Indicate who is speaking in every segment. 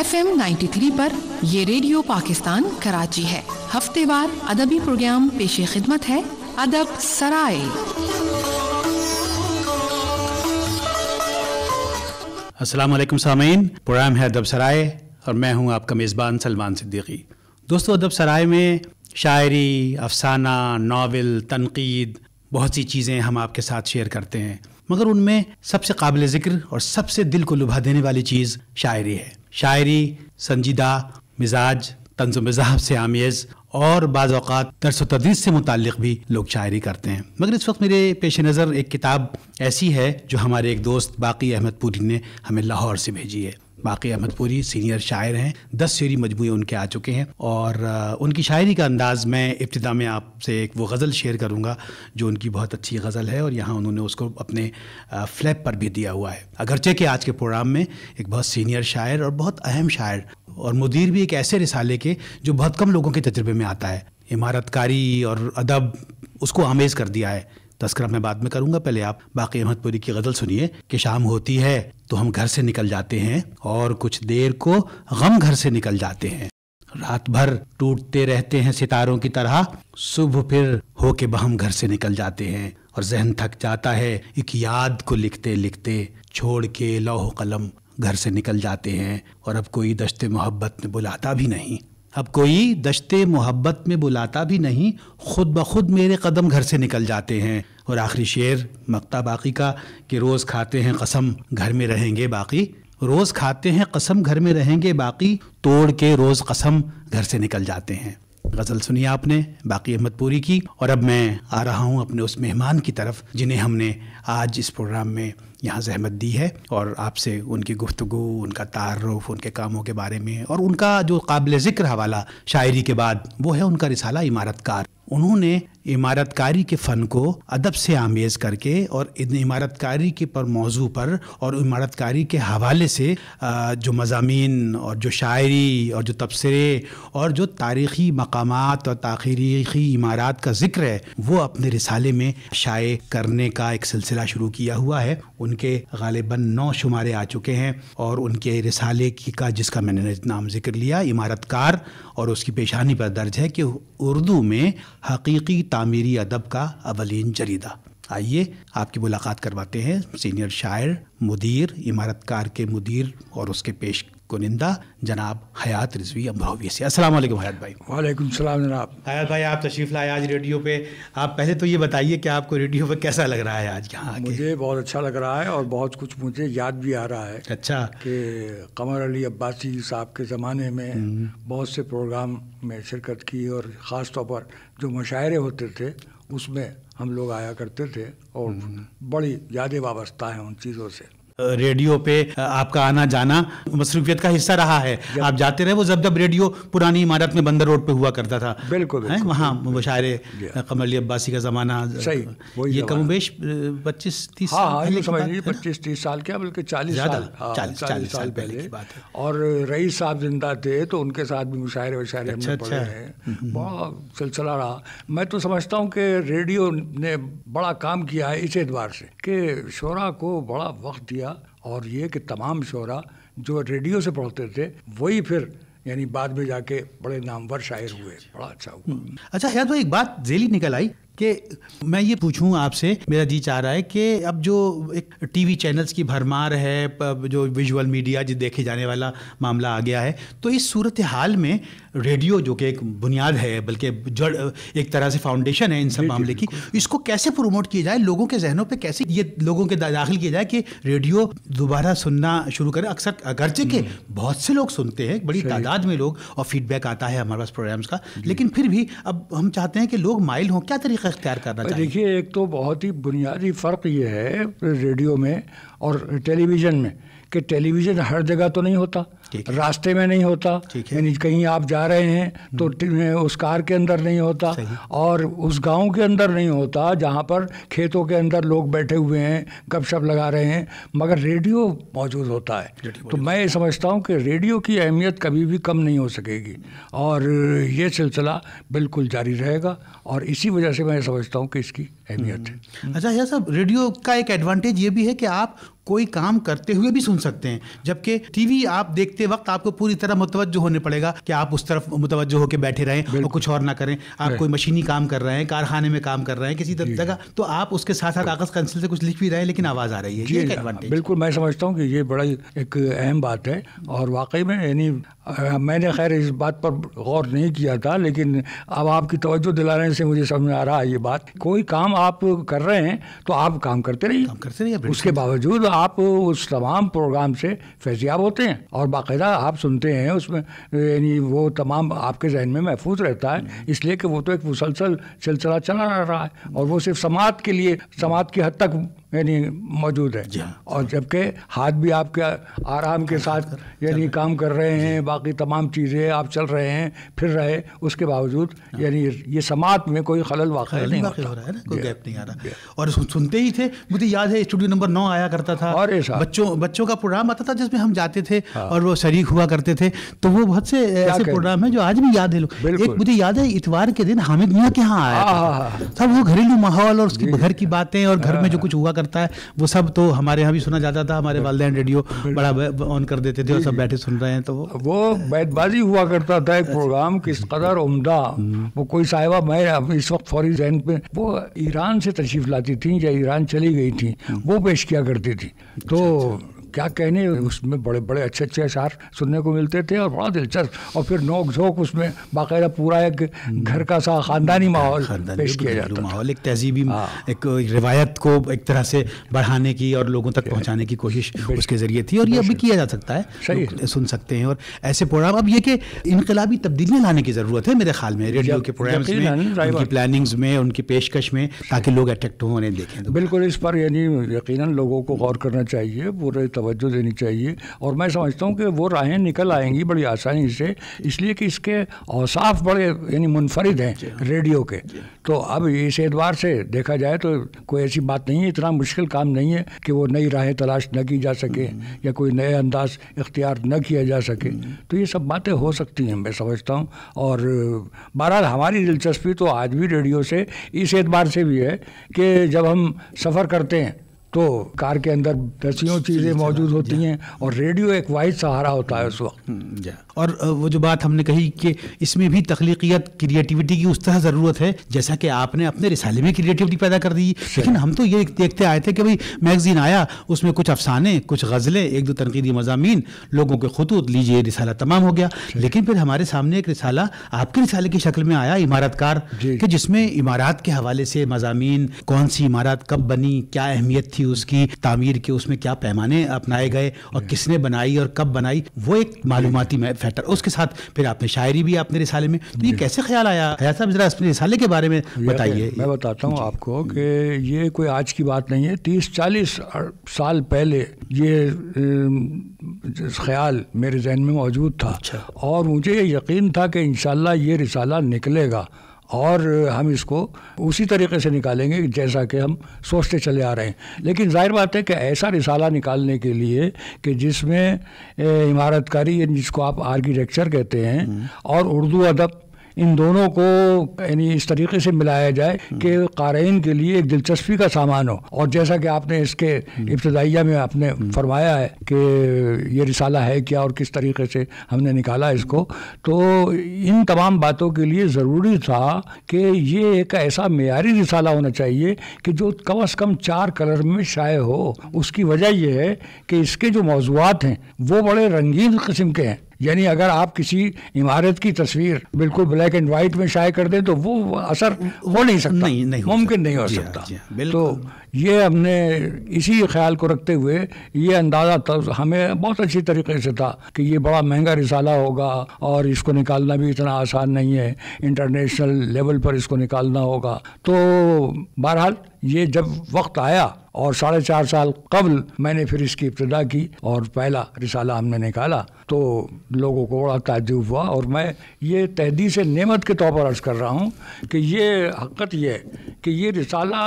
Speaker 1: F M ninety
Speaker 2: three पर ये radio Pakistan Karachi है हफ्तेवार अदबी प्रोग्राम पेश खिदमत है अदब सराय असलम सामीन प्रोग्राम है अदब सराय और मैं हूँ आपका मेज़बान सलमान सिद्दीकी दोस्तों अदब सराय में शायरी अफसाना नावल तनकीद बहुत सी चीज़ें हम आपके साथ शेयर करते हैं मगर उनमें सबसे काबिल ज़िक्र और सबसे दिल को लुभा देने वाली चीज़ शायरी है शायरी संजीदा मिजाज तंज मिजाज से आमेज़ और बाज़ात दरस तदरीस से मुतल भी लोग शायरी करते हैं मगर इस वक्त मेरे पेश नज़र एक किताब ऐसी है जो हमारे एक दोस्त बाकी अहमद पुरी ने हमें लाहौर से भेजी है बाकी अहमदपुरी सीनियर शायर हैं दस शेरी मजमू उनके आ चुके हैं और उनकी शायरी का अंदाज़ मैं इब्तदा में आपसे एक वो गज़ल शेयर करूँगा जो उनकी बहुत अच्छी गज़ल है और यहाँ उन्होंने उसको अपने फ्लैप पर भी दिया हुआ है अगरचे के आज के प्रोग्राम में एक बहुत सीनियर शायर और बहुत अहम शायर और मुदीर भी एक ऐसे रिसाले के जो बहुत कम लोगों के तजर्बे में आता है इमारतकारी और अदब उसको आमेज़ कर दिया है तस्करा मैं बाद में करूंगा पहले आप बाकी अहमदपुरी की गजल सुनिए कि शाम होती है तो हम घर से निकल जाते हैं और कुछ देर को गम घर से निकल जाते हैं रात भर टूटते रहते हैं सितारों की तरह सुबह फिर होके बहम घर से निकल जाते हैं और जहन थक जाता है एक याद को लिखते लिखते छोड़ के लौह कलम घर से निकल जाते हैं और अब कोई दस्ते मोहब्बत में बुलाता भी नहीं अब कोई दशते मोहब्बत में बुलाता भी नहीं खुद ब खुद मेरे कदम घर से निकल जाते हैं और आखिरी शेर मकता बाकी का कि रोज़ खाते हैं कसम घर में रहेंगे बाकी रोज़ खाते हैं कसम घर में रहेंगे बाकी तोड़ के रोज़ कसम घर से निकल जाते हैं गज़ल सुनी आपने बाकी अहमद पूरी की और अब मैं आ रहा हूँ अपने उस मेहमान की तरफ जिन्हें हमने आज इस प्रोग्राम में यहाँ जहमत दी है और आपसे उनकी गुफ्तु उनका तारफ़ उनके कामों के बारे में और उनका जो काबिल ज़िक्र हवाला शायरी के बाद वो है उनका रिसाला इमारतकार उन्होंने इमारतकारी के फ़न को अदब से आमेज़ करके और इन इमारतकारी के पर मौजू पर और इमारतकारी के हवाले से जो मजामी और जो शायरी और जो तबसरे और जो तारीख़ी मकाम और तारीख़ी इमारत का ज़िक्र है वो अपने रिसाले में शाये करने का एक सिलसिला शुरू किया हुआ है उनके गालिबा नौ शुमारे आ चुके हैं और उनके रिसाले की का जिसका मैंने नाम जिक्र लिया इमारतकार और उसकी पेशानी पर दर्ज है कि उर्दू में हकीकी तामीरी अदब का अवलिन जरीदा आइए आपकी मुलाकात करवाते हैं सीनियर शायर मुदीर इमारतकार के मुदीर और उसके पेश कुनिंदा जनाब हयात रिजवी अमरोही से अस्सलाम वालेकुम हयात भाई वालेकुम सलाम जनाब हयात भाई आप तशरीफ़ लाए आज रेडियो पे आप पहले तो ये बताइए कि आपको रेडियो पे कैसा लग रहा है आज
Speaker 1: यहाँ मुझे बहुत अच्छा लग रहा है और बहुत कुछ मुझे याद भी आ रहा है अच्छा कि कमर अली अब्बासी साहब के ज़माने में हम्म। बहुत से प्रोग्राम में शिरकत की और ख़ास तौर पर जो मुशायरे होते थे उसमें हम लोग आया करते थे और हम्म। बड़ी यादें वाबस्ता हैं उन चीज़ों से
Speaker 2: रेडियो पे आपका आना जाना मसरूफियत का हिस्सा रहा है आप जाते रहे वो जब जब रेडियो पुरानी इमारत में बंदर रोड पे हुआ करता था बिल्कुल है वहाँ मुशायरे कमल अब्बासी का ज़माना ये बेश पच्चीस तीस हाँ, हाँ,
Speaker 1: पच्चीस तीस साल क्या बल्कि चालीस साल हाँ, चालीस साल पहले की बात है और रईस साहब जिंदा थे तो उनके साथ भी मुशायरे वशायरे अच्छा, अच्छा। हम्म, हम्म। बहुत सिलसिला रहा मैं तो समझता हूँ कि रेडियो ने बड़ा काम किया है इस एतबार से कि शोरा को बड़ा वक्त दिया किया और ये कि तमाम शोरा जो रेडियो से पढ़ते थे वही फिर यानी बाद में जाके बड़े नामवर शायर हुए बड़ा अच्छा हुआ
Speaker 2: हम्म। अच्छा यार तो एक बात जेली निकल आई कि मैं ये पूछूं आपसे मेरा जी चाह रहा है कि अब जो एक टीवी चैनल्स की भरमार है जो विजुअल मीडिया जो देखे जाने वाला मामला आ गया है तो इस सूरत हाल में रेडियो जो कि एक बुनियाद है बल्कि जड़ एक तरह से फाउंडेशन है इन सब मामले की इसको कैसे प्रमोट किया जाए लोगों के जहनों पर कैसे ये लोगों के दाखिल किया जाए कि रेडियो दोबारा सुनना शुरू करें अक्सर अगरचे के हम्म। बहुत से लोग सुनते हैं बड़ी तादाद में लोग और फीडबैक आता है हमारे पास प्रोग्राम्स का लेकिन फिर भी अब हम चाहते हैं कि लोग माइल हों क्या
Speaker 1: तरीका इख्तियार करना चाहिए देखिए एक तो बहुत ही बुनियादी फ़र्क ये है रेडियो में और टेलीविज़न में कि टेलीविज़न हर जगह तो नहीं होता रास्ते में नहीं होता यानी कहीं आप जा रहे हैं तो हम्म। उस कार के अंदर नहीं होता और उस गांव के अंदर नहीं होता जहां पर खेतों के अंदर लोग बैठे हुए हैं गपशप लगा रहे हैं मगर रेडियो मौजूद होता है तो मैं समझता हूं कि रेडियो की अहमियत कभी भी कम नहीं हो सकेगी और ये सिलसिला बिल्कुल जारी रहेगा और इसी वजह से मैं समझता हूँ कि इसकी अहमियत है हम्म। अच्छा यह सब रेडियो का एक एडवांटेज ये भी है कि आप
Speaker 2: कोई काम करते हुए भी सुन सकते हैं जबकि टीवी आप देखते वक्त आपको पूरी तरह मुतवजो होने पड़ेगा कि आप उस तरफ मुतवजो होकर बैठे रहें और कुछ और ना करें आप कोई मशीनी काम कर रहे हैं कारखाने में काम कर रहे हैं किसी जगह तो आप उसके साथ साथ कागज कंसिल से कुछ लिख भी रहे हैं लेकिन आवाज़ आ रही है
Speaker 1: बिल्कुल मैं समझता हूँ कि ये बड़ा एक अहम बात है और वाकई में यानी मैंने खैर इस बात पर गौर नहीं किया था लेकिन अब आपकी तवज्जो दिलाने से मुझे समझ में आ रहा है ये बात कोई काम आप कर रहे हैं तो आप काम करते रहिए काम करते रहिए उसके बावजूद आप उस तमाम प्रोग्राम से फैजियाब होते हैं और बाकायदा आप सुनते हैं उसमें यानी वो तमाम आपके जहन में महफूज रहता है हम्म। इसलिए कि वो तो एक मुसलसल सिलसिला चला रहा है और वो सिर्फ समाज के लिए समाज की हद तक यानी मौजूद है हाँ। और जबकि हाथ भी आपके आराम के साथ यानी काम कर रहे हैं बाकी तमाम चीज़ें आप चल रहे हैं फिर रहे उसके बावजूद हाँ। यानी ये समाज में कोई खलल वाक़ नहीं वाक़ हो रहा है ना कोई गैप
Speaker 2: नहीं आ रहा
Speaker 1: और सुनते ही थे मुझे याद है स्टूडियो नंबर नौ आया करता था
Speaker 2: और बच्चों बच्चों का प्रोग्राम आता था जिसमें हम जाते थे हाँ। और वो शरीक हुआ करते थे तो वो बहुत से ऐसे प्रोग्राम है जो आज भी याद है लोग एक मुझे याद है इतवार के दिन हामिद मियाँ के यहाँ आया हाँ, सब वो घरेलू माहौल और उसकी घर की बातें और घर में जो कुछ हुआ करता है वो सब तो हमारे यहाँ भी सुना
Speaker 1: जाता था हमारे वालदेन रेडियो बड़ा ऑन कर देते थे और सब बैठे सुन रहे हैं तो वो बैतबाजी हुआ करता था एक प्रोग्राम किस कदर उमदा हम्म। वो कोई साहिबा मैं इस वक्त फौरी जहन पे वो ईरान से तशरीफ लाती थी या ईरान चली गई थी हम्म। वो पेश किया करती थी तो अच्छा, अच्छा। क्या कहने उसमें बड़े बड़े अच्छे अच्छे अशार सुनने को मिलते थे और बड़ा दिलचस्प और फिर नोक झोंक उसमें बाकायदा पूरा एक हम्म। घर का सा खानदानी माहौल पेश किया जाता
Speaker 2: माहौल एक तहजीबी हाँ। एक रिवायत को एक तरह से बढ़ाने की और लोगों तक पहुँचाने की कोशिश उसके ज़रिए थी और ये अभी किया जा सकता है सुन सकते हैं और ऐसे प्रोग्राम अब ये कि इनकलाबी तब्दीलियाँ लाने की ज़रूरत है मेरे ख्याल में रेडियो के प्रोग्राम उनकी प्लानिंग्स में उनकी
Speaker 1: पेशकश में ताकि लोग अट्रैक्ट हों देखें बिल्कुल इस पर यानी यकीनन लोगों को गौर करना चाहिए पूरे तवज्जो देनी चाहिए और मैं समझता हूँ कि वो राहें निकल आएंगी बड़ी आसानी से इसलिए कि इसके औसाफ बड़े यानी मुनफरद हैं हाँ। रेडियो के तो अब इस एतबार से देखा जाए तो कोई ऐसी बात नहीं है इतना मुश्किल काम नहीं है कि वो नई राहें तलाश न की जा सके हम्म, हम्म। या कोई नए अंदाज इख्तियार न किया जा सके हम्म, तो ये सब बातें हो सकती हैं मैं समझता हूँ और बहरहाल हमारी दिलचस्पी तो आज भी रेडियो से इस एतबार से भी है कि जब हम सफ़र करते हैं तो कार के अंदर दसियों चीज़ें मौजूद होती हैं और रेडियो एक वाइज सहारा होता है उस वक्त हम्म, और वो जो
Speaker 2: बात हमने कही कि इसमें भी तखलीकियत क्रिएटिविटी की उस तरह ज़रूरत है जैसा कि आपने अपने रिसाले में क्रिएटिविटी पैदा कर दी लेकिन हम तो ये देखते आए थे कि भाई मैगजीन आया उसमें कुछ अफसाने कुछ गज़लें एक दो तनकीदी मजामी लोगों के खतूत लीजिए रिसाला तमाम हो गया लेकिन फिर हमारे सामने एक रिसाला आपके रिसाले की शक्ल में आया इमारतकार कि जिसमें इमारत के हवाले से मजामी कौन सी इमारत कब बनी क्या अहमियत थी थी उसकी तामीर के उसमें क्या पैमाने अपनाए गए और किसने बनाई और कब बनाई वो एक मालूमती फैक्टर उसके साथ
Speaker 1: फिर आपने शायरी भी आपने रिसाले में तो ये कैसे ख्याल आया साहब जरा अपने रिसाले के बारे में बताइए मैं बताता हूँ आपको कि ये कोई आज की बात नहीं है तीस चालीस साल पहले ये ख्याल मेरे जहन में मौजूद था अच्छा। और मुझे ये यकीन था कि इन ये रिसाला निकलेगा और हम इसको उसी तरीके से निकालेंगे जैसा कि हम सोचते चले आ रहे हैं लेकिन जाहिर बात है कि ऐसा रिसाला निकालने के लिए कि जिसमें इमारतकारी जिसको आप आर्किटेक्चर कहते हैं हम्म। और उर्दू अदब इन दोनों को यानी इस तरीके से मिलाया जाए कि कारीन के लिए एक दिलचस्पी का सामान हो और जैसा कि आपने इसके इब्तदाइया में आपने फरमाया है कि ये रिसाला है क्या और किस तरीके से हमने निकाला इसको तो इन तमाम बातों के लिए ज़रूरी था कि ये एक ऐसा मैारी रिसाला होना चाहिए कि जो कम अज़ कम चार कलर में शाये हो उसकी वजह यह है कि इसके जो मौजूद हैं वो बड़े रंगीन किस्म के हैं यानी अगर आप किसी इमारत की तस्वीर बिल्कुल ब्लैक एंड व्हाइट में शाये कर दें तो वो असर हो नहीं सकता नहीं नहीं मुमकिन नहीं हो सकता तो ये हमने इसी ख्याल को रखते हुए ये अंदाज़ा तब हमें बहुत अच्छी तरीके से था कि ये बड़ा महंगा रिसाला होगा और इसको निकालना भी इतना आसान नहीं है इंटरनेशनल लेवल पर इसको निकालना होगा तो बहरहाल ये जब वक्त आया और साढ़े चार साल कबल मैंने फिर इसकी इब्तदा की और पहला रिसाला हमने निकाला तो लोगों को बड़ा ताजुब हुआ और मैं ये तहदीस से नेमत के तौर पर अर्ज़ कर रहा हूँ कि ये हक़त ये है कि ये रिसाला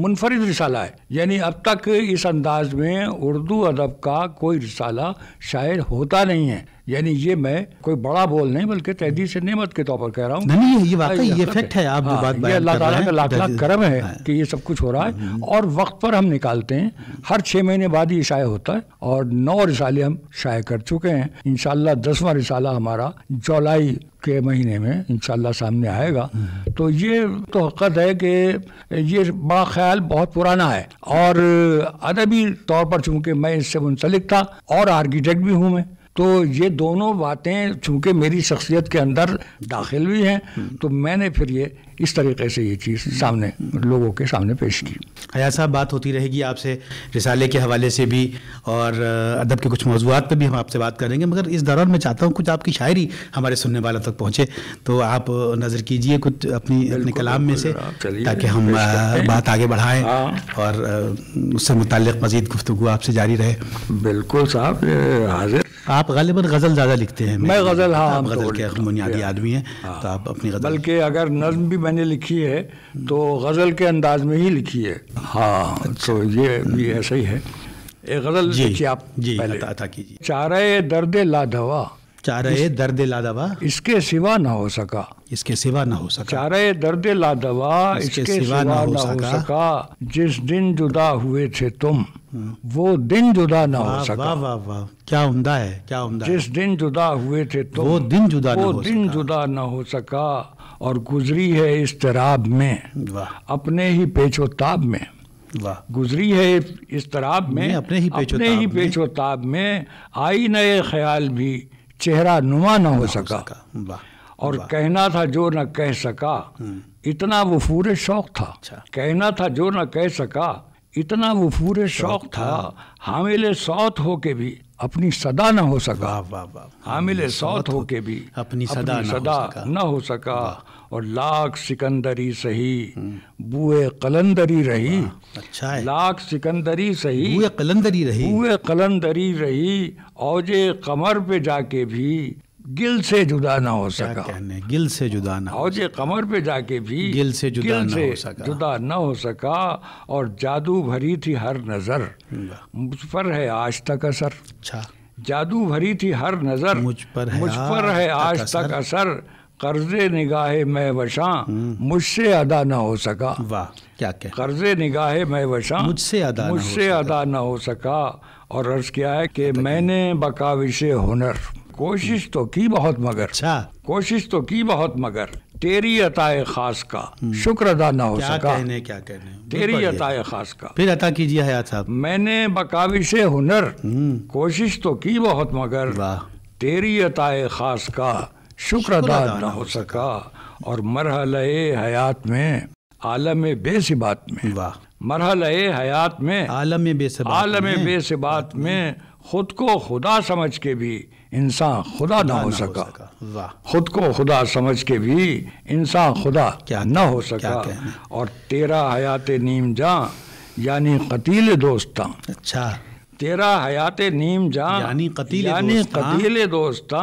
Speaker 1: मुनफरद रिसाला है यानी अब तक इस अंदाज में उर्दू अदब का कोई रिसाला शायर होता नहीं है यानी ये मैं कोई बड़ा बोल नहीं बल्कि तहदी से नमत के तौर पर कह रहा हूँ नहीं ये वाकई ये फैक्ट है आप हाँ, बात ये अल्लाह ताला का लाख लाख करम है हाँ। कि ये सब कुछ हो रहा है और वक्त पर हम निकालते हैं हर छः महीने बाद ये शाये होता है और नौ रिसाले हम शाये कर चुके हैं इन दसवा रिसाला हमारा जुलाई के महीने में इंशाल्लाह सामने आएगा तो ये तो हकत है कि ये बड़ा ख्याल बहुत पुराना है और अदबी तौर पर चूँकि मैं इससे मुंसलिक था और आर्किटेक्ट भी हूँ मैं तो ये दोनों बातें चूँकि मेरी शख्सियत के अंदर दाखिल भी हैं तो मैंने फिर ये इस तरीके से ये चीज़ सामने लोगों के सामने पेश की
Speaker 2: हया साहब बात होती रहेगी आपसे रिसाले के हवाले से भी और अदब के कुछ मौजूद पर भी हम आपसे बात करेंगे मगर इस दौरान मैं चाहता हूँ कुछ आपकी शायरी हमारे सुनने वाला तक पहुँचे तो आप नज़र कीजिए कुछ अपनी अपने कलाम में से ताकि हम बात आगे बढ़ाएँ हाँ। और उससे मतलब मजीद गुफ्तु आपसे जारी
Speaker 1: रहे बिल्कुल साहब हाजिर आप गालिबा गज़ल ज़्यादा लिखते हैं मैं गज़ल हाँ गज़ल तो के बुनियादी आदमी हैं हाँ। तो आप अपनी गज़ल बल्कि अगर नज्म भी मैंने लिखी है तो गज़ल के अंदाज में ही लिखी है हाँ तो ये भी ऐसा ही है एक गज़ल जी आप जी पहले था कीजिए चारे दर्द लादवा चारे दर्द दवा इसके सिवा ना हो सका इसके सिवा ना हो सका चारे दर्द लादवा इसके, इसके सिवा ना हो, सका।, जिस दिन जुदा हुए थे तुम वो दिन जुदा ना हो सका वाह वाह वाह क्या उमदा है क्या उमदा जिस दिन जुदा हुए थे तुम वो दिन जुदा वो दिन जुदा ना हो सका और गुजरी है इस तराब में अपने ही पेचोताब में गुजरी है इस तराब में अपने ही पेचोताब अपने ही पेचोताब में आई नए ख्याल भी चेहरा नुमा ना हो सका और हम्म। अच्छा। कहना था जो न कह सका इतना वो पूरे शौक था कहना था जो न कह सका इतना वो पूरे शौक था हामिल सौत हो के भी अपनी सदा न हो सका हामिल सौत होके भी अपनी सदा, सदा न हो सका और लाख सिकंदरी सही हम्म। बुए कलंदरी रही अच्छा है लाख सिकंदरी सही बुए कलंदरी रही बुए कलंदरी रही औजे कमर पे जाके भी गिल से जुदा ना हो सका गिल से जुदा ना और कमर पे जाके भी गिल से जुदा गिल ना से हो सका जुदा ना हो सका और जादू भरी थी हर नज़र मुझ पर है आज तक असर अच्छा जादू भरी थी हर नज़र मुझ पर है मुझ पर है आज तक असर कर्जे निगाहे मैं वशा हम्म। मुझसे अदा ना हो सका वाह क्या क्या कर्जे निगाहे मैं वशा मुझसे अदा मुझसे अदा ना हो सका और अर्ज क्या है कि मैंने बकाविशे हुनर कोशिश तो की बहुत मगर अच्छा कोशिश तो की बहुत मगर तेरी अताए खास का शुक्र अदा ना हो क्या सका कहने क्या कहने तेरी अताए खास का फिर अता कीजिए हयात साहब मैंने बकाविश हुनर हम्म। कोशिश तो की बहुत मगर तेरी अताए खास का शुक्र अदा ना हो सका और मरहल हयात में आलम बेसिबात में वाह मरहल हयात में आलम बेस आलम बेसिबात में खुद को खुदा समझ के भी इंसान खुदा ना हो सका, खुद को खुदा समझ के भी इंसान खुदा क्या ना हो सका और तेरा हयात नीम जा यानी कतील दोस्तान अच्छा तेरा हयात नीम जान यानी कतील यानी कतील दोस्ता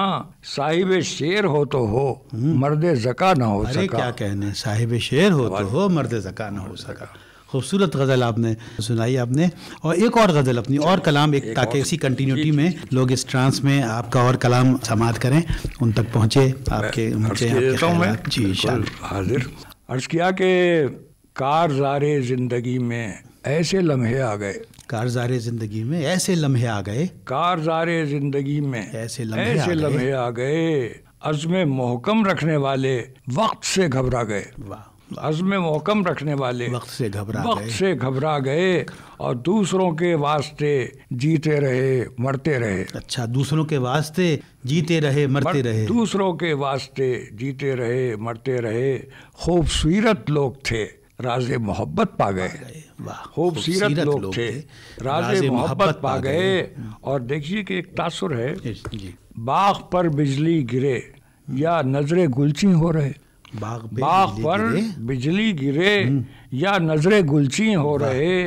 Speaker 1: साहिब शेर हो तो हो हम्म। मर्द तो जका ना हो सका क्या कहने साहिब शेर हो तो हो मर्द
Speaker 2: जका ना हो सका खूबसूरत गज़ल आपने सुनाई आपने और एक और गज़ल अपनी और कलाम एक, एक ताकि इसी कंटिन्यूटी में लोग इस ट्रांस में आपका और कलाम समाध करें उन तक पहुँचे आपके मुझे जी
Speaker 1: हाजिर अर्ज़ किया कि कारजारे ज़िंदगी में ऐसे लम्हे आ गए कारजारे ज़िंदगी में ऐसे लम्हे आ गए कारजारे ज़िंदगी में ऐसे लम्हे ऐसे लम्हे आ गए में मोहकम रखने वाले वक्त से घबरा गए वाह अजम मोहकम रखने वाले वक्त से घबरा वक्त से घबरा गए और दूसरों के वास्ते जीते रहे मरते रहे अच्छा दूसरों के वास्ते जीते रहे मरते मर, रहे दूसरों के वास्ते जीते रहे मरते रहे खूबसूरत लोग थे राज मोहब्बत पा गए खूबसूरत लोग थे राज मोहब्बत पा गए हम्म। और देखिए कि एक तासुर है बाघ पर बिजली गिरे या नजरें गुलची हो रहे बाग पे बाग बिजली पर गिरे? बिजली गिरे हम्म। या नजरे गुलची हो रहे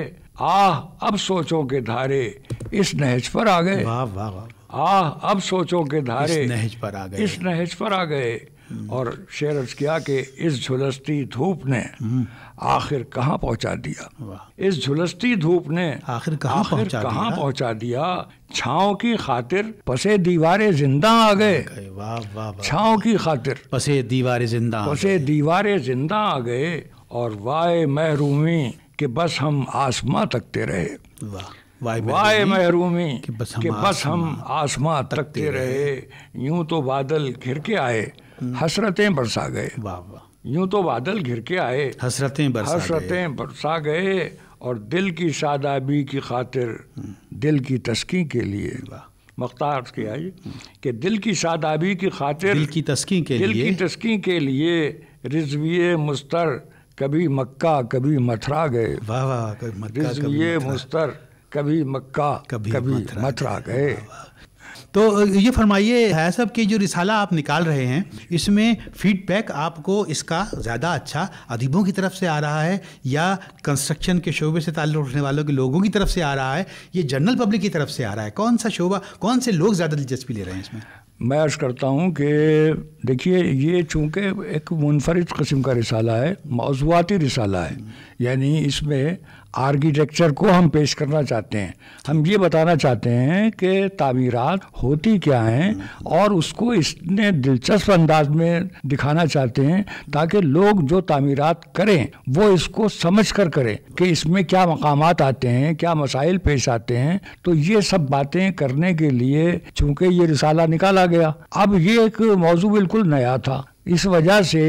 Speaker 1: आह अब सोचो के धारे इस नहज पर आ गए वाह वाह आह अब सोचो के धारे इस नहज पर आ गए इस नहज पर आ गए और शेर किया कि इस झुलसती धूप ने हम्म। आखिर कहाँ पहुँचा दिया इस झुलसती धूप ने आखिर कहाँ पहुँचा कहाँ पहुँचा दिया छाओ की खातिर पसे दीवारे जिंदा आ गए छाओ की खातिर पसे दीवारे जिंदा पसे दीवारे जिंदा आ गए और वाय महरूमी कि बस हम आसमां तकते रहे वाय महरूमी कि बस हम आसमां तकते रहे यूं तो बादल घिर के आए हसरतें बरसा गए यूं तो बादल घिर के आए हसरतें बरसा हसरतें बरसा गए और दिल की शादाबी की खातिर दिल की तस्की के लिए मख्तार की आई कि दिल की शादाबी की खातिर दिल की तस्की के दिल लिए की तस्की के लिए रिजवी मुस्तर कभी मक्का कभी मथुरा गए वाह वाह रिजवी मुस्तर कभी मक्का कभी, कभी मथुरा गए, गए।
Speaker 2: तो ये फरमाइए है सब कि जो रिसाला आप निकाल रहे हैं इसमें फीडबैक आपको इसका ज़्यादा अच्छा अदीबों की तरफ से आ रहा है या कंस्ट्रक्शन के शोबे से ताल्लुक़ रखने वालों के लोगों की तरफ से आ रहा है ये जनरल पब्लिक की तरफ
Speaker 1: से आ रहा है कौन सा शोबा कौन से लोग ज़्यादा दिलचस्पी ले रहे हैं इसमें मैं अर्ज़ करता हूँ कि देखिए ये चूँकि एक मुनफरद कस्म का रिसाला है मौजूदी रिसाला है यानी इसमें आर्किटेक्चर को हम पेश करना चाहते हैं हम ये बताना चाहते हैं कि तामीरात होती क्या हैं और उसको इसने दिलचस्प अंदाज में दिखाना चाहते हैं ताकि लोग जो तामीरात करें वो इसको समझ कर करें कि इसमें क्या मकाम आते हैं क्या मसाइल पेश आते हैं तो ये सब बातें करने के लिए चूँकि ये रिसाला निकाला गया अब ये एक मौजू बिल्कुल नया था इस वजह से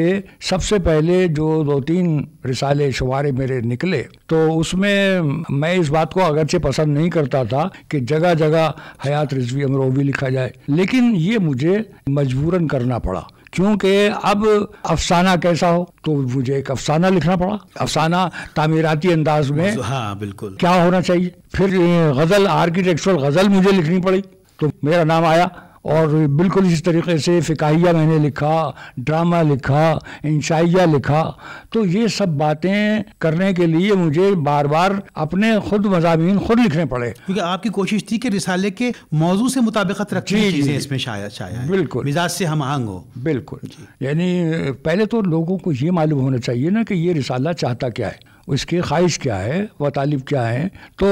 Speaker 1: सबसे पहले जो दो तीन रिसाले शुमारे मेरे निकले तो उसमें मैं इस बात को अगरचे पसंद नहीं करता था कि जगह जगह हयात रिजवी अमरोवी लिखा जाए लेकिन ये मुझे मजबूरन करना पड़ा क्योंकि अब अफसाना कैसा हो तो मुझे एक अफसाना लिखना पड़ा अफसाना तामीराती अंदाज में
Speaker 2: हाँ बिल्कुल
Speaker 1: क्या होना चाहिए फिर गज़ल आर्किटेक्चुरल गज़ल मुझे लिखनी पड़ी तो मेरा नाम आया और बिल्कुल इस तरीके से फ़िकाहिया मैंने लिखा ड्रामा लिखा इंशाइया लिखा तो ये सब बातें करने के लिए मुझे बार बार अपने खुद मजामी खुद लिखने पड़े
Speaker 2: क्योंकि आपकी कोशिश थी कि रिसाले के मौजू से मुताबिकत रखी चीज़ें इसमें
Speaker 1: शायद शायद बिल्कुल मिजाज से हम आंग हो बिल्कुल यानी पहले तो लोगों को ये मालूम होना चाहिए ना कि ये रिसाला चाहता क्या है उसकी ख्वाहिश क्या है तालिब क्या है तो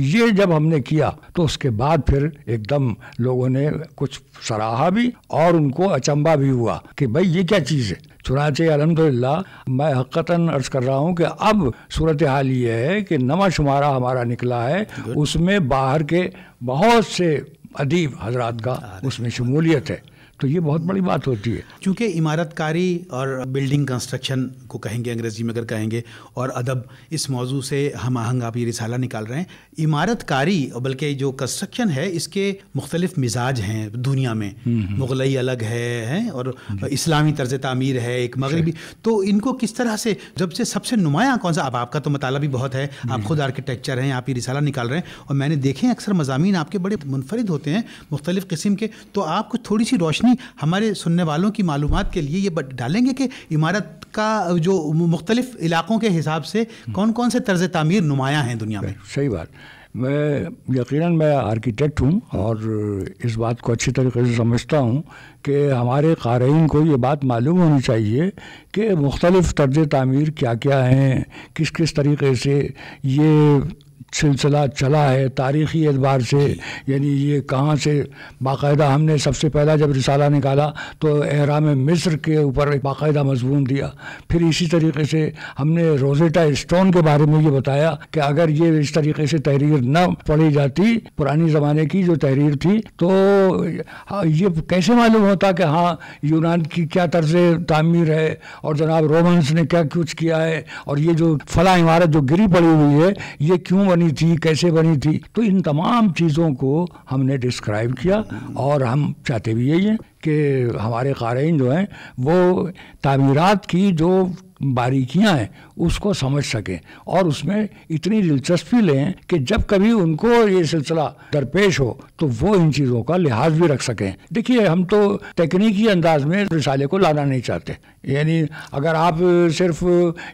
Speaker 1: ये जब हमने किया तो उसके बाद फिर एकदम लोगों ने कुछ सराहा भी और उनको अचंबा भी हुआ कि भाई ये क्या चीज़ है चुनाचे अलहमदिल्ला मैं हक़ता अर्ज कर रहा हूँ कि अब सूरत हाल ये है कि नवा शुमारा हमारा निकला है उसमें बाहर के बहुत से अदीब हजरात का उसमें शमूलियत है तो ये बहुत बड़ी बात
Speaker 2: होती है क्योंकि इमारतकारी और बिल्डिंग कंस्ट्रक्शन को कहेंगे अंग्रेजी में अगर कहेंगे और अदब इस मौजू से हम आहंग आप ये रिसाला निकाल रहे हैं इमारतकारी बल्कि जो कंस्ट्रक्शन है इसके मुख्तलिफ मिजाज हैं दुनिया में हम्म, हम्म। मुगलई अलग है, है और इस्लामी तर्ज तमीर है एक मगरबी अच्छा। तो इनको किस तरह से जब से सबसे नुमाया कौन सा अब आपका तो मतलब भी बहुत है हम्म। आप खुद आर्किटेक्चर हैं आप ये रिसाला निकाल रहे हैं और मैंने देखे अक्सर मजामी आपके बड़े मुनफरद होते हैं मुख्तलिफ़ किस्म के तो आप कुछ थोड़ी सी रोशनी भी हमारे सुनने वालों की मालूम के लिए ये डालेंगे कि इमारत का जो मुख्तलिफ इलाक़ों के हिसाब
Speaker 1: से हम्म। कौन कौन से तर्ज तमीर नुमायाँ हैं दुनिया में सही बात मैं यकीनन मैं आर्किटेक्ट हूँ और इस बात को अच्छी तरीके से समझता हूँ कि हमारे क़ारीन को ये बात मालूम होनी चाहिए कि मुख्तलिफ़ तर्ज तमीर क्या क्या हैं किस किस तरीके से ये सिलसिला चला है तारीख़ी एतबार से यानी ये कहाँ से बाकायदा हमने सबसे पहला जब रिसाला निकाला तो एहराम मिस्र के ऊपर बाकायदा मजमून दिया फिर इसी तरीके से हमने रोजेटा स्टोन के बारे में ये बताया कि अगर ये इस तरीके से तहरीर न पढ़ी जाती पुरानी ज़माने की जो तहरीर थी तो हाँ, ये कैसे मालूम होता कि हाँ यूनान की क्या तर्ज तमीर है और जनाब रोमन्स ने क्या कुछ किया है और ये जो फला इमारत जो गिरी पड़ी हुई है ये क्यों बनी थी कैसे बनी थी तो इन तमाम चीज़ों को हमने डिस्क्राइब किया और हम चाहते भी यही हैं कि हमारे क़ारीन जो हैं वो तामीरात की जो बारीकियां हैं उसको समझ सकें और उसमें इतनी दिलचस्पी लें कि जब कभी उनको ये सिलसिला दरपेश हो तो वो इन चीज़ों का लिहाज भी रख सकें देखिए हम तो तकनीकी अंदाज में रिसाले को लाना नहीं चाहते यानी अगर आप सिर्फ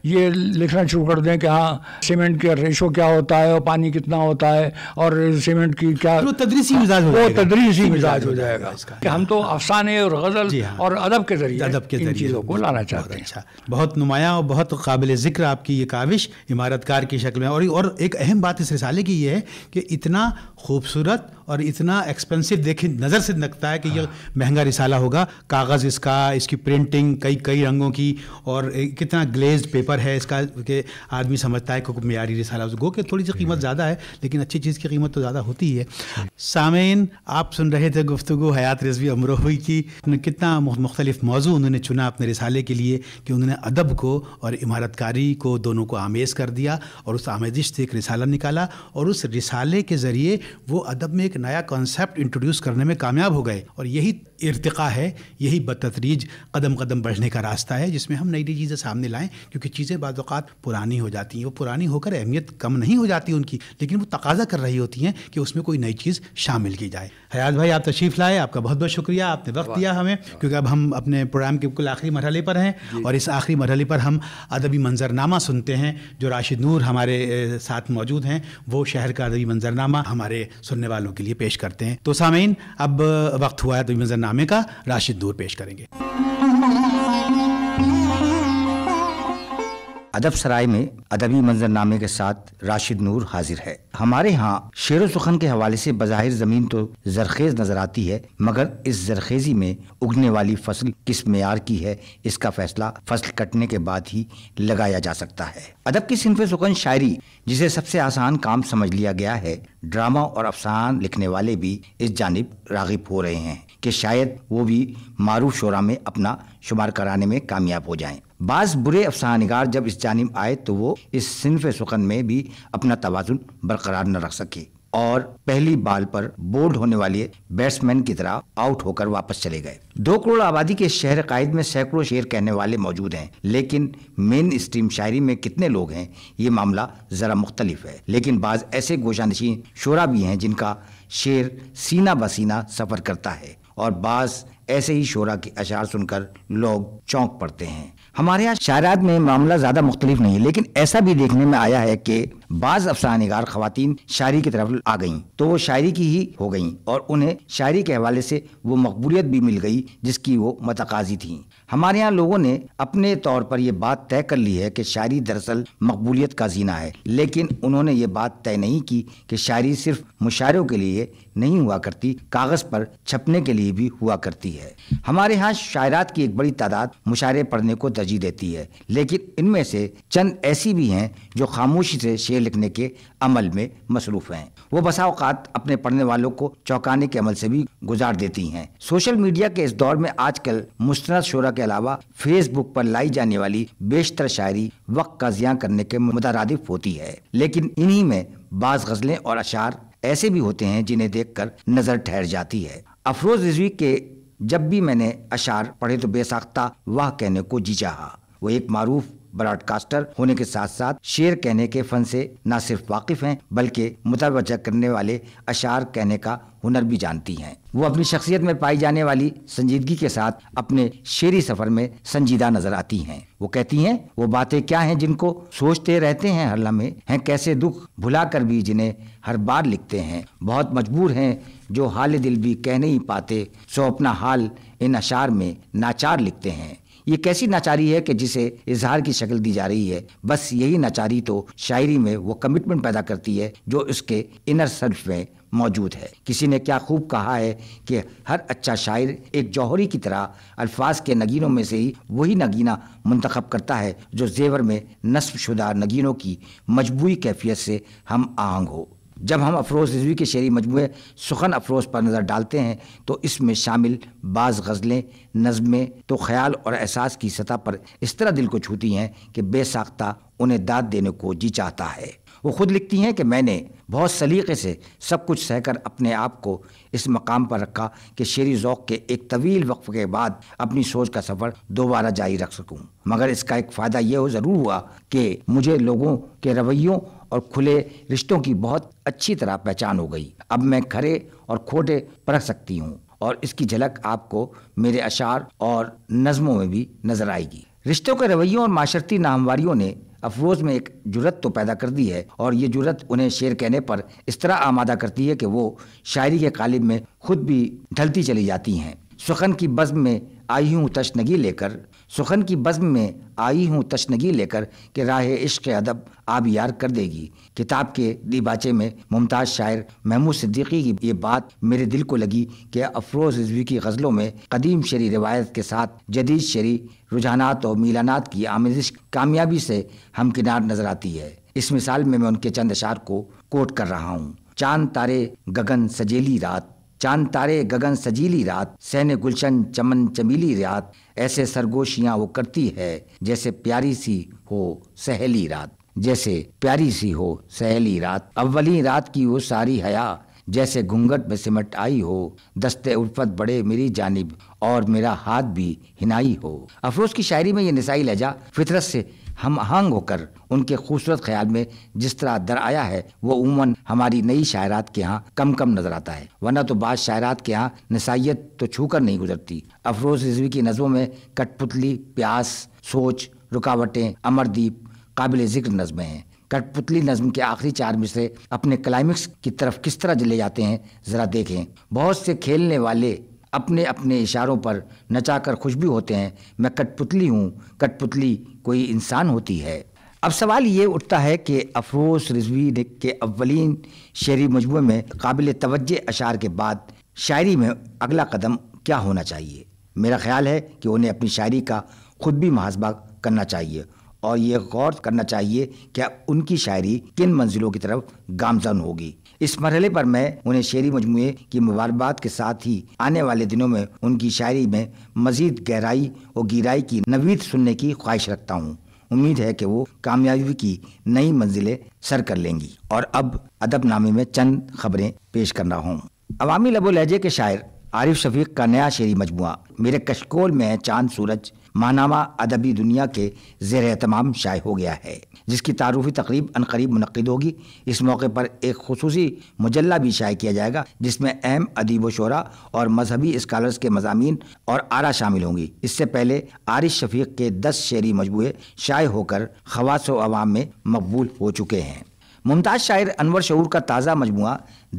Speaker 1: ये लिखना शुरू कर दें कि हाँ सीमेंट का रेशो क्या होता है और पानी कितना होता है और सीमेंट की क्या तो तदरीसी मिजाज हो जाएगा, तदरीसी मिजाज हो जाएगा कि हम तो अफसाने और गज़ल हाँ। और
Speaker 2: अदब के जरिए अदब के जरिए चीज़ों को लाना चाहते हैं अच्छा। बहुत नुमाया और बहुत काबिल जिक्र जिक्र आपकी ये काविश इमारतकार की शक्ल में और और एक अहम बात इस रिसाले की ये है कि इतना खूबसूरत और इतना एक्सपेंसिव देखे नज़र से लगता है कि हाँ। यह महंगा रिसाला होगा कागज़ इसका इसकी प्रिंटिंग कई कई रंगों की और कितना ग्लेज पेपर है इसका कि आदमी समझता है कि मीरी रिसाला उसको कि थोड़ी सी कीमत ज़्यादा है लेकिन अच्छी चीज़ की कीमत तो ज़्यादा होती ही है सामीन आप सुन रहे थे गुफ्तु हयात रजवी अमरोही की कितना मुख्तलिफ मौजू उन्होंने चुना अपने रिसाले के लिए कि उन्होंने अदब को और इमारतकारी को दोनों को आमेज़ कर दिया और उस आमेजिश से एक रिसाला निकाला और उस रिसाले के ज़रिए वो अदब में एक नया कॉन्सेप्ट इंट्रोड्यूस करने में कामयाब हो गए और यही इरतका है यही बदतरीज कदम कदम बढ़ने का रास्ता है जिसमें हम नई नई चीज़ें सामने लाएं क्योंकि चीज़ें बाज़ात पुरानी हो जाती हैं वो पुरानी होकर अहमियत कम नहीं हो जाती उनकी लेकिन वो तकाजा कर रही होती हैं कि उसमें कोई नई चीज़ शामिल की जाए हयात भाई आप तशरीफ़ लाए आपका बहुत बहुत शुक्रिया आपने वक्त दिया हमें क्योंकि अब हम अपने प्रोग्राम के बिल्कुल आखिरी मरहले पर हैं और इस आखिरी मरहले पर हम अदबी मंजरनामा सुनते हैं जो राशिद नूर हमारे साथ मौजूद हैं वो शहर का अदबी मंजरनामा हमारे सुनने वालों के लिए पेश करते हैं तो सामीन अब वक्त हुआ है तो मंजरनामे का राशिद दूर पेश करेंगे
Speaker 3: अदब सराय में अदबी मंजरनामे के साथ राशिद नूर हाजिर है हमारे यहाँ शेर सुखन के हवाले से बज़ाहिर ज़मीन तो जरखेज़ नज़र आती है मगर इस जरखेज़ी में उगने वाली फसल किस मैार की है इसका फैसला फसल कटने के बाद ही लगाया जा सकता है अदब की सिंफ सुखन शायरी जिसे सबसे आसान काम समझ लिया गया है ड्रामा और अफसान लिखने वाले भी इस जानब रागिब हो रहे हैं कि शायद वो भी मारूफ शोरा में अपना शुमार कराने में कामयाब हो जाएं बास बुरे अफसानगार जब इस जानब आए तो वो इस सिनफ सुखन में भी अपना तोज़ुन बरकरार न रख सके और पहली बाल पर बोल्ड होने वाले बैट्समैन की तरह आउट होकर वापस चले गए दो करोड़ आबादी के शहर कायद में सैकड़ों शेर कहने वाले मौजूद हैं लेकिन मेन स्ट्रीम शायरी में कितने लोग हैं ये मामला ज़रा मुख्तलिफ है लेकिन बाज ऐसे गोशा नशीन शोरा भी हैं जिनका शेर सीना बसीना सफ़र करता है और बाज ऐसे ही शोरा के अशार सुनकर लोग चौंक पड़ते हैं हमारे यहाँ शायरात में मामला ज़्यादा मुख्तलिफ नहीं है लेकिन ऐसा भी देखने में आया है कि बाज अफसानगार खातन शायरी की तरफ आ गईं तो वो शायरी की ही हो गईं और उन्हें शायरी के हवाले से वो मकबूलियत भी मिल गई जिसकी वो मतकाजी थी हमारे यहाँ लोगों ने अपने तौर पर यह बात तय कर ली है कि शायरी दरअसल मकबूलियत का जीना है लेकिन उन्होंने ये बात तय नहीं की कि शायरी सिर्फ मुशायरों के लिए नहीं हुआ करती कागज़ पर छपने के लिए भी हुआ करती है हमारे यहाँ शायरात की एक बड़ी तादाद मुशायरे पढ़ने को तरजीह देती है लेकिन इनमें से चंद ऐसी भी हैं जो खामोशी से शेर शेर लिखने के अमल में मसरूफ़ हैं वो बसा अवकात अपने पढ़ने वालों को चौंकाने के अमल से भी गुजार देती हैं सोशल मीडिया के इस दौर में आजकल मुस्तरद शोरा के अलावा फेसबुक पर लाई जाने वाली बेशतर शायरी वक्त का जिया करने के मुतरदिफ होती है लेकिन इन्हीं में बाज गजलें और अशार ऐसे भी होते हैं जिन्हें देखकर नजर ठहर जाती है अफरोज रिजवी के जब भी मैंने अशार पढ़े तो बेसाख्ता वाह कहने को जी चाहा वो एक मारूफ ब्रॉडकास्टर होने के साथ साथ शेर कहने के फन से न सिर्फ वाकिफ हैं बल्कि मुतवजा करने वाले अशार कहने का हुनर भी जानती हैं वो अपनी शख्सियत में पाई जाने वाली संजीदगी के साथ अपने शेरी सफर में संजीदा नजर आती हैं वो कहती हैं वो बातें क्या हैं जिनको सोचते रहते हैं हर लम्हे हैं कैसे दुख भुला कर भी जिन्हें हर बार लिखते हैं बहुत मजबूर हैं जो हाल दिल भी कह नहीं पाते सो अपना हाल इन अशार में नाचार लिखते हैं ये कैसी नाचारी है कि जिसे इजहार की शक्ल दी जा रही है बस यही नाचारी तो शायरी में वो कमिटमेंट पैदा करती है जो उसके इनर सेल्फ में मौजूद है किसी ने क्या खूब कहा है कि हर अच्छा शायर एक जौहरी की तरह अल्फाज के नगीनों में से ही वही नगीना मंतखब करता है जो जेवर में नस्ब शुदा नगीनों की मजबूरी कैफियत से हम आहंग हो जब हम अफरोज़ रिजवी के शेरी मजमू सुखन अफरोज़ पर नज़र डालते हैं तो इसमें शामिल बाज़ गज़लें नज़में तो ख्याल और एहसास की सतह पर इस तरह दिल को छूती हैं कि बेसाख्ता उन्हें दाद देने को जी चाहता है वो खुद लिखती हैं कि मैंने बहुत सलीके से सब कुछ सहकर अपने आप को इस मकाम पर रखा कि शेरी ओक़ के एक तवील वक्फ के बाद अपनी सोच का सफ़र दोबारा जारी रख सकूँ मगर इसका एक फ़ायदा यह हो ज़रूर हुआ कि मुझे लोगों के रवैयों और खुले रिश्तों की बहुत अच्छी तरह पहचान हो गई अब मैं खरे और खोटे परख सकती हूँ और इसकी झलक आपको मेरे अशार और नज्मों में भी नजर आएगी रिश्तों के रवैयों और माशरती नामवारियों ने अफरोज में एक जुरत तो पैदा कर दी है और ये जुरत उन्हें शेर कहने पर इस तरह आमादा करती है कि वो शायरी के कालिब में खुद भी ढलती चली जाती हैं सुखन की बज़म में आई हूँ तशनगी लेकर सुखन की बज़म में आई हूँ तशनगी लेकर के राह इश्क अदब आब यार कर देगी किताब के दिबाचे में मुमताज़ शायर महमूद सिद्दीकी की ये बात मेरे दिल को लगी कि अफरोज़ रिजवी की गज़लों में कदीम शरी रिवायत के साथ जदीद शरी रुझानात और मीलानात की आमजिश कामयाबी से हमकिनार नज़र आती है इस मिसाल में मैं उनके चंद अशार को कोट कर रहा हूँ चांद तारे गगन सजेली रात चांद तारे गगन सजीली रात सहन गुलशन चमन चमीली रात ऐसे सरगोशियाँ वो करती है जैसे प्यारी सी हो सहेली रात जैसे प्यारी सी हो सहेली रात अव्वली रात की वो सारी हया जैसे घूंघट में सिमट आई हो दस्ते उल्फत बड़े मेरी जानिब और मेरा हाथ भी हिनाई हो अफरोज की शायरी में ये निसाई लहजा फितरत से हम आहंग होकर उनके खूबसूरत ख्याल में जिस तरह दर आया है वो उमन हमारी नई शायरात के यहाँ कम कम नजर आता है वरना तो बाद शायरात के यहाँ नसाइत तो छू कर नहीं गुजरती अफरोज रिजवी की नज़मों में कठपुतली प्यास सोच रुकावटें अमरदीप काबिल जिक्र नज़में हैं कठपुतली नज्म के आखिरी चार मिसरे अपने क्लाइमेक्स की तरफ किस तरह ले जाते हैं ज़रा देखें बहुत से खेलने वाले अपने अपने इशारों पर नचाकर खुश भी होते हैं मैं कठपुतली हूँ कठपुतली कोई इंसान होती है अब सवाल ये उठता है कि अफरोज रिजवी के अवलिन शेरी मजमू में काबिल तवज्जे अशार के बाद शायरी में अगला कदम क्या होना चाहिए मेरा ख्याल है कि उन्हें अपनी शायरी का खुद भी मुहासबा करना चाहिए और ये गौर करना चाहिए कि उनकी शायरी किन मंजिलों की तरफ गामजन होगी इस मरहले पर मैं उन्हें शेरी मजमू की मुबारबात के साथ ही आने वाले दिनों में उनकी शायरी में मजीद गहराई और गिराई की नवीद सुनने की ख्वाहिश रखता हूँ उम्मीद है कि वो कामयाबी की नई मंजिलें सर कर लेंगी और अब अदब नामे में चंद खबरें पेश कर रहा हूँ अवामी लबो लहजे के शायर आरिफ शफीक का नया शेरी मजमु मेरे कशकोल में है चांद सूरज मानामा अदबी दुनिया के जेर एहतमाम शाये हो गया है जिसकी तारूफी तकरीब अनकरीब मुनद होगी इस मौके पर एक खसूस मुजला भी शाये किया जाएगा जिसमें अहम अदीब शरा और मजहबी स्कॉलर के मजामी और आरा शामिल होंगी इससे पहले आरिश शफीक के दस शेरी मजमू शाये होकर खवास अवाम में मकबूल हो चुके हैं मुमताज़ शायर अनवर शूर का ताज़ा मजमू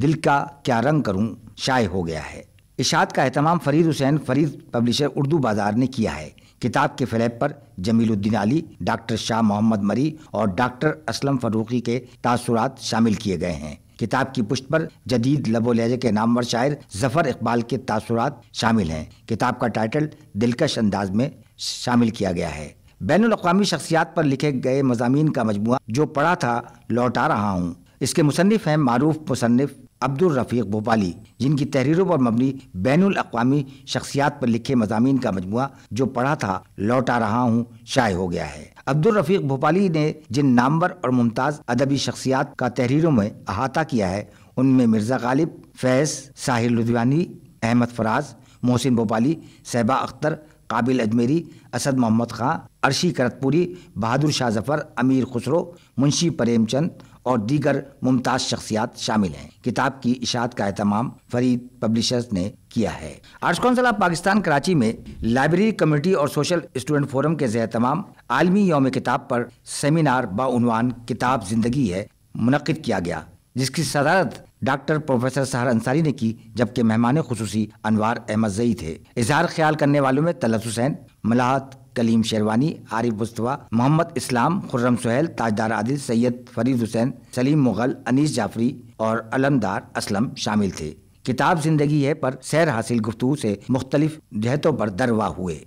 Speaker 3: दिल का क्या रंग करूँ शाये हो गया है इशाद का अहतमाम फरीद हुसैन फरीद पब्लिशर उर्दू बाज़ार ने किया है किताब के फ्लैप पर जमीलुद्दीन अली डॉक्टर शाह मोहम्मद मरी और डॉक्टर असलम फरूकी के तासुरात शामिल किए गए हैं किताब की पुष्ट पर जदीद लबो लहजे के नामवर शायर जफर इकबाल के तासुरात शामिल हैं किताब का टाइटल दिलकश अंदाज में शामिल किया गया है बैन अवी शख्सियात पर लिखे गए मजामी का मजमु जो पढ़ा था लौटा रहा हूँ इसके मुसनफ़ हैं मरूफ मुसनफ़ अब्दुल रफ़ीक भोपाली जिनकी तहरीरों पर मबनी बैन अवी शख्सियात पर लिखे मजामी का मजमु जो पढ़ा था लौटा रहा हूँ शाये हो गया है अब्दुल रफ़ीक भोपाली ने जिन नामवर और मुमताज़ अदबी शख्सियात का तहरीरों में अहाता किया है उनमें मिर्ज़ा गालिब फैज़ साहिर लुधियानी अहमद फराज मोहसिन भोपाली सहबा अख्तर काबिल अजमेरी असद मोहम्मद खां अर्शी करतपुरी बहादुर शाह जफ़र अमीर खुसरो मुंशी प्रेमचंद और दीगर मुमताज़ शख्सियात शामिल हैं किताब की इशात का अहतमाम फरीद पब्लिशर्स ने किया है arts council of Pakistan Karachi में लाइब्रेरी कमेटी और सोशल स्टूडेंट फोरम के जय तमाम आलमी योम किताब पर सेमिनार बानवान किताब जिंदगी है मुनद किया गया जिसकी सदारत डॉक्टर प्रोफेसर सहर अंसारी ने की जबकि मेहमान खसूसी अनवार अहमद जई थे इजहार ख्याल करने वालों में तलत हुसैन मलाहत कलीम शेरवानी आरिफ मुस्तफ़ा मोहम्मद इस्लाम खुर्रम सुहेल ताजदार आदिल सैयद फरीद हुसैन सलीम मुगल अनीस जाफरी और अलमदार असलम शामिल थे किताब जिंदगी है पर सैर हासिल गुफ्तु से मुख्तलिफ जहतों पर दरवा हुए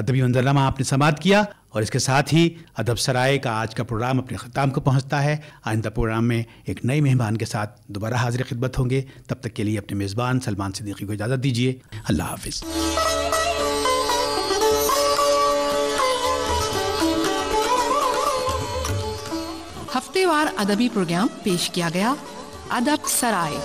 Speaker 3: अदबी मंजरनामा आपने
Speaker 2: समाप्त किया और इसके साथ ही अदब सराय का आज का प्रोग्राम अपने ख़त्म को पहुंचता है आइंदा प्रोग्राम में एक नए मेहमान के साथ दोबारा हाजिर खिदमत होंगे तब तक के लिए अपने मेज़बान सलमान सिद्दीकी को इजाज़त दीजिए अल्लाह हाफिज़ हफ्तेवार अदबी प्रोग्राम पेश किया गया Adab Sarai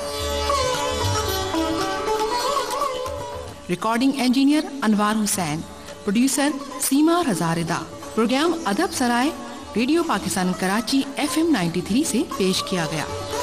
Speaker 2: recording engineer Anwar Hussain producer Seema
Speaker 1: हजारेदा program Adab Sarai radio Pakistan Karachi FM 93 से
Speaker 3: पेश किया गया